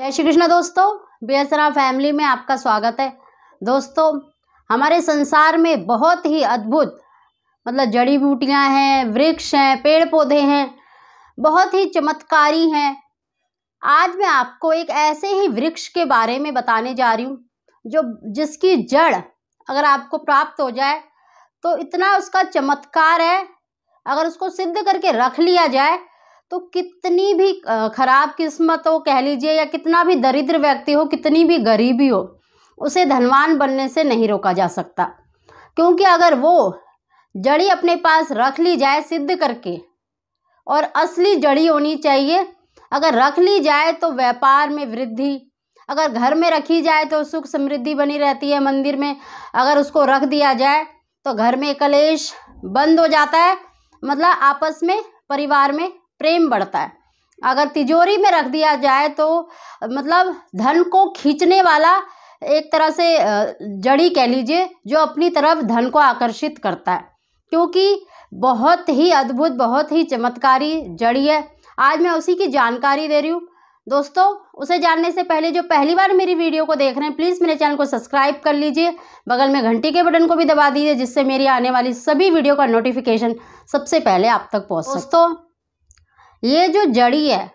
जय श्री कृष्ण दोस्तों बेसरा फैमिली में आपका स्वागत है दोस्तों हमारे संसार में बहुत ही अद्भुत मतलब जड़ी बूटियां हैं वृक्ष हैं पेड़ पौधे हैं बहुत ही चमत्कारी हैं आज मैं आपको एक ऐसे ही वृक्ष के बारे में बताने जा रही हूँ जो जिसकी जड़ अगर आपको प्राप्त हो जाए तो इतना उसका चमत्कार है अगर उसको सिद्ध करके रख लिया जाए तो कितनी भी खराब किस्मत हो कह लीजिए या कितना भी दरिद्र व्यक्ति हो कितनी भी गरीबी हो उसे धनवान बनने से नहीं रोका जा सकता क्योंकि अगर वो जड़ी अपने पास रख ली जाए सिद्ध करके और असली जड़ी होनी चाहिए अगर रख ली जाए तो व्यापार में वृद्धि अगर घर में रखी जाए तो सुख समृद्धि बनी रहती है मंदिर में अगर उसको रख दिया जाए तो घर में कलेश बंद हो जाता है मतलब आपस में परिवार में प्रेम बढ़ता है अगर तिजोरी में रख दिया जाए तो मतलब धन को खींचने वाला एक तरह से जड़ी कह लीजिए जो अपनी तरफ धन को आकर्षित करता है क्योंकि बहुत ही अद्भुत बहुत ही चमत्कारी जड़ी है आज मैं उसी की जानकारी दे रही हूँ दोस्तों उसे जानने से पहले जो पहली बार मेरी वीडियो को देख रहे हैं प्लीज़ मेरे चैनल को सब्सक्राइब कर लीजिए बगल में घंटी के बटन को भी दबा दीजिए जिससे मेरी आने वाली सभी वीडियो का नोटिफिकेशन सबसे पहले आप तक पहुँच दोस्तों ये जो जड़ी है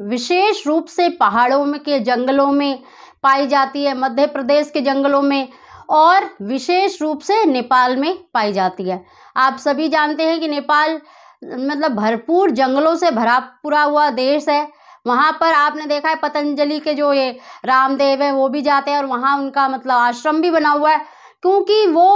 विशेष रूप से पहाड़ों में के जंगलों में पाई जाती है मध्य प्रदेश के जंगलों में और विशेष रूप से नेपाल में पाई जाती है आप सभी जानते हैं कि नेपाल मतलब भरपूर जंगलों से भरा पूरा हुआ देश है वहाँ पर आपने देखा है पतंजलि के जो ये रामदेव हैं वो भी जाते हैं और वहाँ उनका मतलब आश्रम भी बना हुआ है क्योंकि वो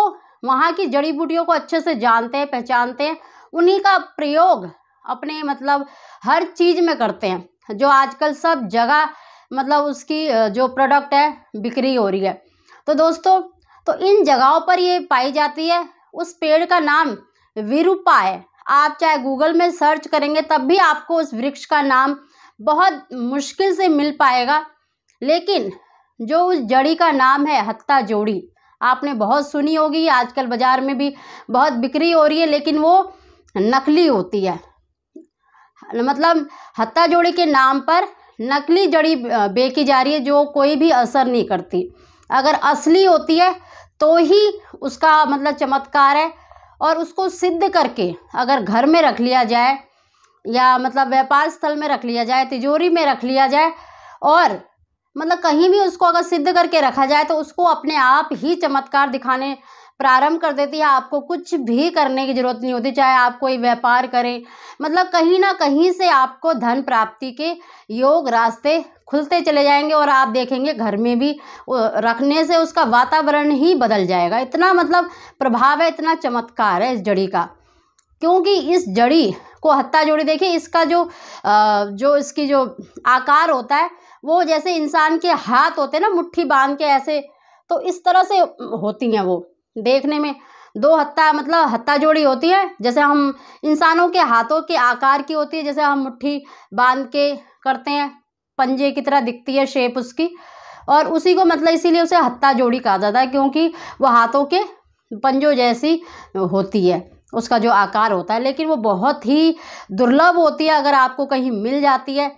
वहाँ की जड़ी बूटियों को अच्छे से जानते हैं पहचानते हैं उन्हीं का प्रयोग अपने मतलब हर चीज़ में करते हैं जो आजकल सब जगह मतलब उसकी जो प्रोडक्ट है बिक्री हो रही है तो दोस्तों तो इन जगहों पर ये पाई जाती है उस पेड़ का नाम विरूपा है आप चाहे गूगल में सर्च करेंगे तब भी आपको उस वृक्ष का नाम बहुत मुश्किल से मिल पाएगा लेकिन जो उस जड़ी का नाम है हत्ता जोड़ी आपने बहुत सुनी होगी आजकल बाज़ार में भी बहुत बिक्री हो रही है लेकिन वो नकली होती है मतलब हत्ता जोड़ी के नाम पर नकली जड़ी बेची जा रही है जो कोई भी असर नहीं करती अगर असली होती है तो ही उसका मतलब चमत्कार है और उसको सिद्ध करके अगर घर में रख लिया जाए या मतलब व्यापार स्थल में रख लिया जाए तिजोरी में रख लिया जाए और मतलब कहीं भी उसको अगर सिद्ध करके रखा जाए तो उसको अपने आप ही चमत्कार दिखाने प्रारंभ कर देती है आपको कुछ भी करने की ज़रूरत नहीं होती चाहे आप कोई व्यापार करें मतलब कहीं ना कहीं से आपको धन प्राप्ति के योग रास्ते खुलते चले जाएंगे और आप देखेंगे घर में भी रखने से उसका वातावरण ही बदल जाएगा इतना मतलब प्रभाव है इतना चमत्कार है इस जड़ी का क्योंकि इस जड़ी को हत्ता जोड़ी देखिए इसका जो जो इसकी जो आकार होता है वो जैसे इंसान के हाथ होते हैं ना मुट्ठी बांध के ऐसे तो इस तरह से होती हैं वो देखने में दो हत्ता मतलब हत्ता जोड़ी होती है जैसे हम इंसानों के हाथों के आकार की होती है जैसे हम मुट्ठी बांध के करते हैं पंजे की तरह दिखती है शेप उसकी और उसी को मतलब इसीलिए उसे हत्ता जोड़ी कहा जाता है क्योंकि वो हाथों के पंजों जैसी होती है उसका जो आकार होता है लेकिन वो बहुत ही दुर्लभ होती है अगर आपको कहीं मिल जाती है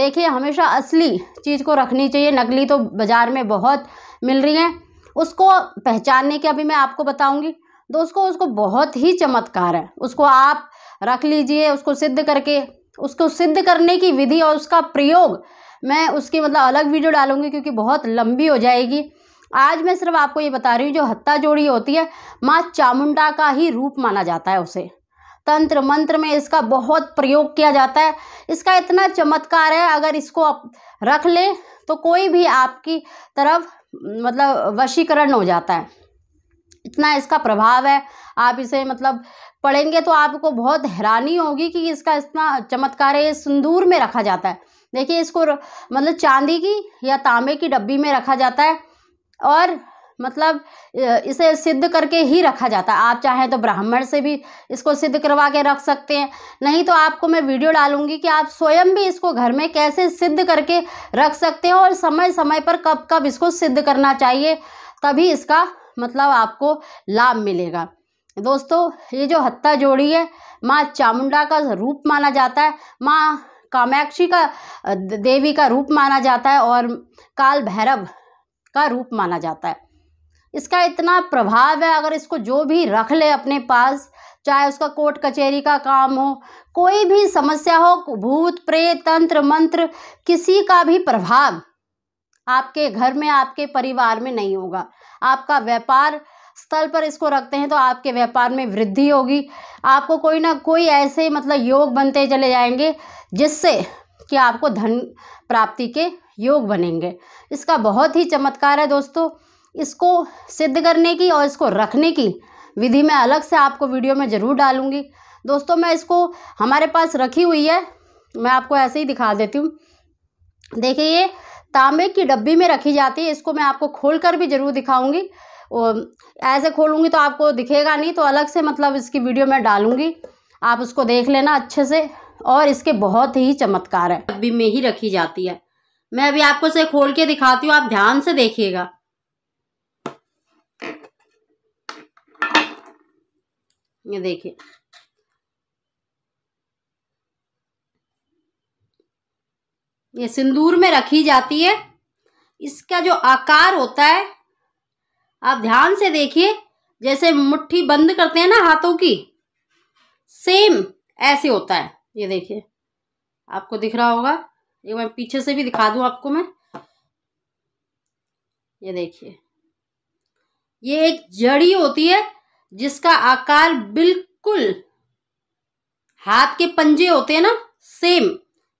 देखिए हमेशा असली चीज़ को रखनी चाहिए नकली तो बाज़ार में बहुत मिल रही हैं उसको पहचानने के अभी मैं आपको बताऊंगी दोस्तों उसको बहुत ही चमत्कार है उसको आप रख लीजिए उसको सिद्ध करके उसको सिद्ध करने की विधि और उसका प्रयोग मैं उसकी मतलब अलग वीडियो डालूंगी क्योंकि बहुत लंबी हो जाएगी आज मैं सिर्फ आपको ये बता रही हूँ जो हत्ता जोड़ी होती है माँ चामुंडा का ही रूप माना जाता है उसे तंत्र मंत्र में इसका बहुत प्रयोग किया जाता है इसका इतना चमत्कार है अगर इसको आप रख लें तो कोई भी आपकी तरफ मतलब वशीकरण हो जाता है इतना इसका प्रभाव है आप इसे मतलब पढ़ेंगे तो आपको बहुत हैरानी होगी कि इसका इतना चमत्कार है ये सिंदूर में रखा जाता है देखिए इसको मतलब चांदी की या तांबे की डब्बी में रखा जाता है और मतलब इसे सिद्ध करके ही रखा जाता है आप चाहें तो ब्राह्मण से भी इसको सिद्ध करवा के रख सकते हैं नहीं तो आपको मैं वीडियो डालूंगी कि आप स्वयं भी इसको घर में कैसे सिद्ध करके रख सकते हैं और समय समय पर कब कब इसको सिद्ध करना चाहिए तभी इसका मतलब आपको लाभ मिलेगा दोस्तों ये जो हत्ता जोड़ी है माँ चामुंडा का रूप माना जाता है माँ कामाक्षी का देवी का रूप माना जाता है और काल भैरव का रूप माना जाता है इसका इतना प्रभाव है अगर इसको जो भी रख ले अपने पास चाहे उसका कोर्ट कचहरी का काम हो कोई भी समस्या हो भूत प्रेत तंत्र मंत्र किसी का भी प्रभाव आपके घर में आपके परिवार में नहीं होगा आपका व्यापार स्थल पर इसको रखते हैं तो आपके व्यापार में वृद्धि होगी आपको कोई ना कोई ऐसे मतलब योग बनते चले जाएंगे जिससे कि आपको धन प्राप्ति के योग बनेंगे इसका बहुत ही चमत्कार है दोस्तों इसको सिद्ध करने की और इसको रखने की विधि मैं अलग से आपको वीडियो में ज़रूर डालूँगी दोस्तों मैं इसको हमारे पास रखी हुई है मैं आपको ऐसे ही दिखा देती हूँ देखिए ये तांबे की डब्बी में रखी जाती है इसको मैं आपको खोल कर भी ज़रूर दिखाऊँगी ऐसे खोलूँगी तो आपको दिखेगा नहीं तो अलग से मतलब इसकी वीडियो मैं डालूँगी आप उसको देख लेना अच्छे से और इसके बहुत ही चमत्कार है डब्बी में ही रखी जाती है मैं अभी आपको इसे खोल के दिखाती हूँ आप ध्यान से देखिएगा ये देखिए ये सिंदूर में रखी जाती है इसका जो आकार होता है आप ध्यान से देखिए जैसे मुट्ठी बंद करते हैं ना हाथों की सेम ऐसे होता है ये देखिए आपको दिख रहा होगा ये मैं पीछे से भी दिखा दू आपको मैं ये देखिए ये एक जड़ी होती है जिसका आकार बिल्कुल हाथ के पंजे होते हैं ना सेम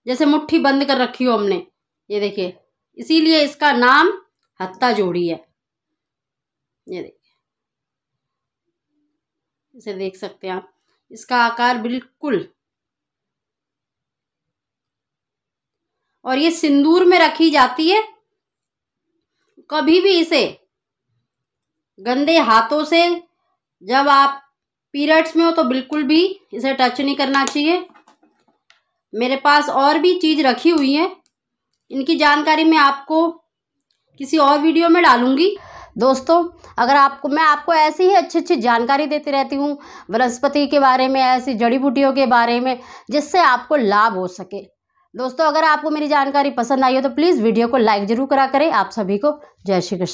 जैसे मुट्ठी बंद कर रखी हो हमने ये देखिए इसीलिए इसका नाम हत्ता जोड़ी है ये देखिए इसे देख सकते हैं आप इसका आकार बिल्कुल और ये सिंदूर में रखी जाती है कभी भी इसे गंदे हाथों से जब आप पीरियड्स में हो तो बिल्कुल भी इसे टच नहीं करना चाहिए मेरे पास और भी चीज़ रखी हुई है इनकी जानकारी मैं आपको किसी और वीडियो में डालूंगी दोस्तों अगर आपको मैं आपको ऐसी ही अच्छी अच्छी जानकारी देती रहती हूँ वनस्पति के बारे में ऐसी जड़ी बूटियों के बारे में जिससे आपको लाभ हो सके दोस्तों अगर आपको मेरी जानकारी पसंद आई हो तो प्लीज़ वीडियो को लाइक ज़रूर करा करें आप सभी को जय श्री कृष्ण